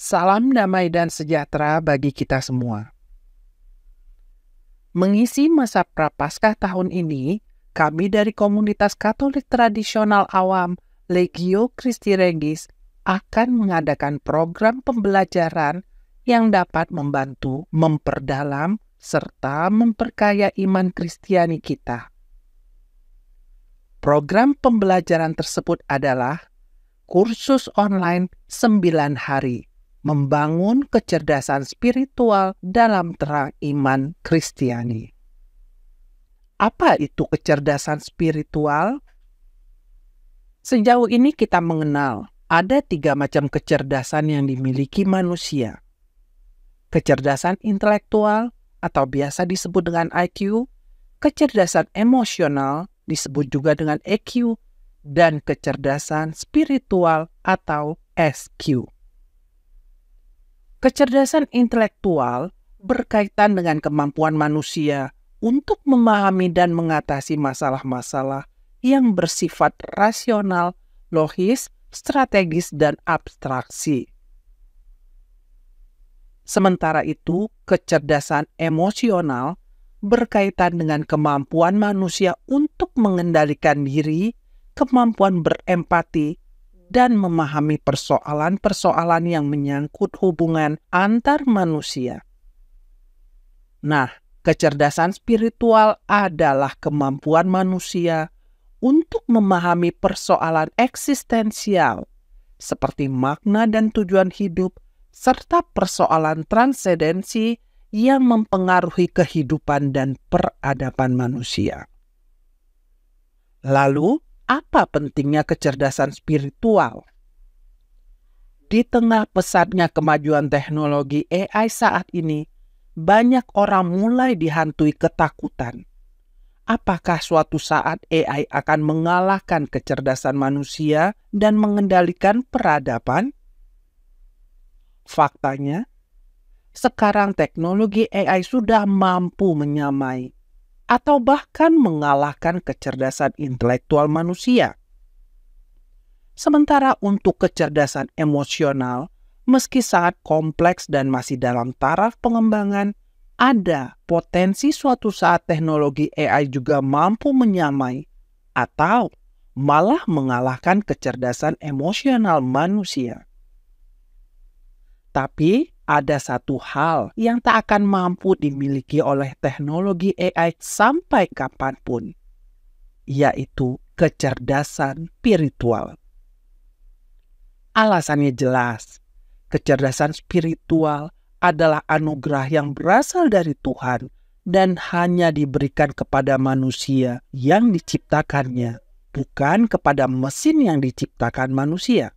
Salam damai dan sejahtera bagi kita semua. Mengisi masa prapaskah tahun ini, kami dari komunitas Katolik tradisional awam Legio Christi Regis akan mengadakan program pembelajaran yang dapat membantu memperdalam serta memperkaya iman Kristiani kita. Program pembelajaran tersebut adalah kursus online 9 hari membangun kecerdasan spiritual dalam terang iman Kristiani. Apa itu kecerdasan spiritual? Sejauh ini kita mengenal ada tiga macam kecerdasan yang dimiliki manusia. Kecerdasan intelektual atau biasa disebut dengan IQ, kecerdasan emosional disebut juga dengan EQ, dan kecerdasan spiritual atau SQ. Kecerdasan intelektual berkaitan dengan kemampuan manusia untuk memahami dan mengatasi masalah-masalah yang bersifat rasional, logis, strategis, dan abstraksi. Sementara itu, kecerdasan emosional berkaitan dengan kemampuan manusia untuk mengendalikan diri, kemampuan berempati, dan memahami persoalan-persoalan yang menyangkut hubungan antar manusia. Nah, kecerdasan spiritual adalah kemampuan manusia untuk memahami persoalan eksistensial seperti makna dan tujuan hidup serta persoalan transendensi yang mempengaruhi kehidupan dan peradaban manusia. Lalu, apa pentingnya kecerdasan spiritual? Di tengah pesatnya kemajuan teknologi AI saat ini, banyak orang mulai dihantui ketakutan. Apakah suatu saat AI akan mengalahkan kecerdasan manusia dan mengendalikan peradaban? Faktanya, sekarang teknologi AI sudah mampu menyamai atau bahkan mengalahkan kecerdasan intelektual manusia. Sementara untuk kecerdasan emosional, meski sangat kompleks dan masih dalam taraf pengembangan, ada potensi suatu saat teknologi AI juga mampu menyamai atau malah mengalahkan kecerdasan emosional manusia. Tapi, ada satu hal yang tak akan mampu dimiliki oleh teknologi AI sampai kapanpun, yaitu kecerdasan spiritual. Alasannya jelas, kecerdasan spiritual adalah anugerah yang berasal dari Tuhan dan hanya diberikan kepada manusia yang diciptakannya, bukan kepada mesin yang diciptakan manusia.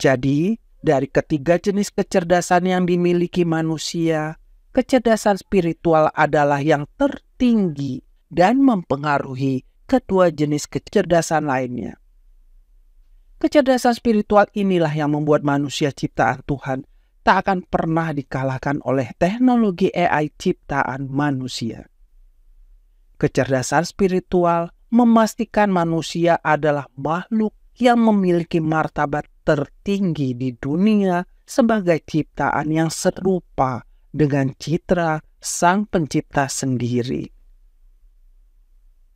Jadi, dari ketiga jenis kecerdasan yang dimiliki manusia, kecerdasan spiritual adalah yang tertinggi dan mempengaruhi kedua jenis kecerdasan lainnya. Kecerdasan spiritual inilah yang membuat manusia ciptaan Tuhan tak akan pernah dikalahkan oleh teknologi AI ciptaan manusia. Kecerdasan spiritual memastikan manusia adalah makhluk yang memiliki martabat tertinggi di dunia sebagai ciptaan yang serupa dengan citra Sang Pencipta sendiri.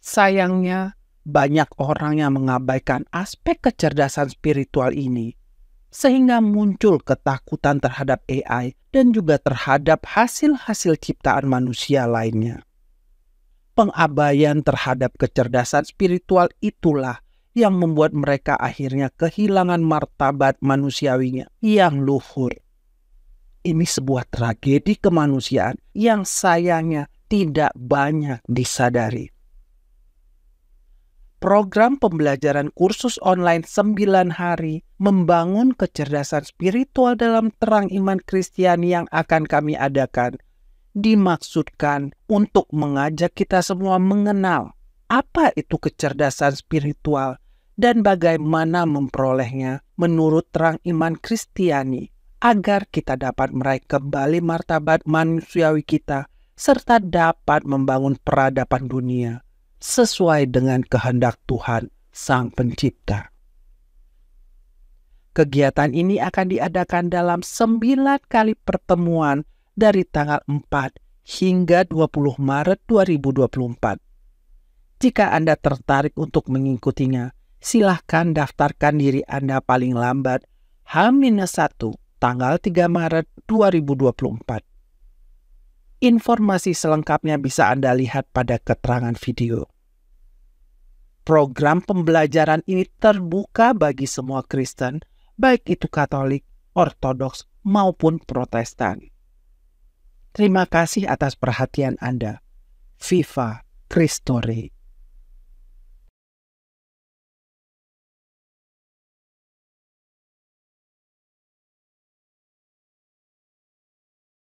Sayangnya, banyak orang yang mengabaikan aspek kecerdasan spiritual ini, sehingga muncul ketakutan terhadap AI dan juga terhadap hasil-hasil ciptaan manusia lainnya. Pengabaian terhadap kecerdasan spiritual itulah yang membuat mereka akhirnya kehilangan martabat manusiawinya yang luhur. Ini sebuah tragedi kemanusiaan yang sayangnya tidak banyak disadari. Program pembelajaran kursus online 9 hari membangun kecerdasan spiritual dalam terang iman Kristen yang akan kami adakan dimaksudkan untuk mengajak kita semua mengenal apa itu kecerdasan spiritual dan bagaimana memperolehnya menurut terang iman Kristiani agar kita dapat meraih kembali martabat manusiawi kita serta dapat membangun peradaban dunia sesuai dengan kehendak Tuhan Sang Pencipta. Kegiatan ini akan diadakan dalam sembilan kali pertemuan dari tanggal 4 hingga 20 Maret 2024. Jika Anda tertarik untuk mengikutinya, silahkan daftarkan diri Anda paling lambat H-1 tanggal 3 Maret 2024. Informasi selengkapnya bisa Anda lihat pada keterangan video. Program pembelajaran ini terbuka bagi semua Kristen, baik itu Katolik, Ortodoks, maupun Protestan. Terima kasih atas perhatian Anda. Viva Christore.